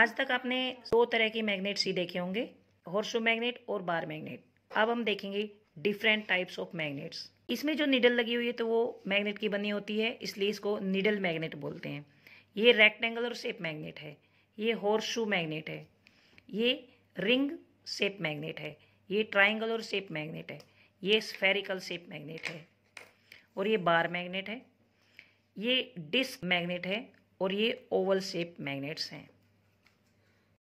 आज तक आपने दो तरह के मैग्नेट ही देखे होंगे हॉर्सो मैग्नेट और बार मैग्नेट अब हम देखेंगे डिफरेंट टाइप्स ऑफ मैग्नेट्स इसमें जो निडल लगी हुई है तो वो मैग्नेट की बनी होती है इसलिए इसको निडल मैग्नेट बोलते हैं ये रेक्टेंगुलर शेप मैग्नेट है ये हॉर्सो मैग्नेट है ये रिंग शेप मैग्नेट है ये ट्राइंगल और शेप मैग्नेट है ये स्फेरिकल शेप मैग्नेट है और ये बार मैग्नेट है ये डिस्क मैग्नेट है और ये ओवल शेप मैग्नेट्स हैं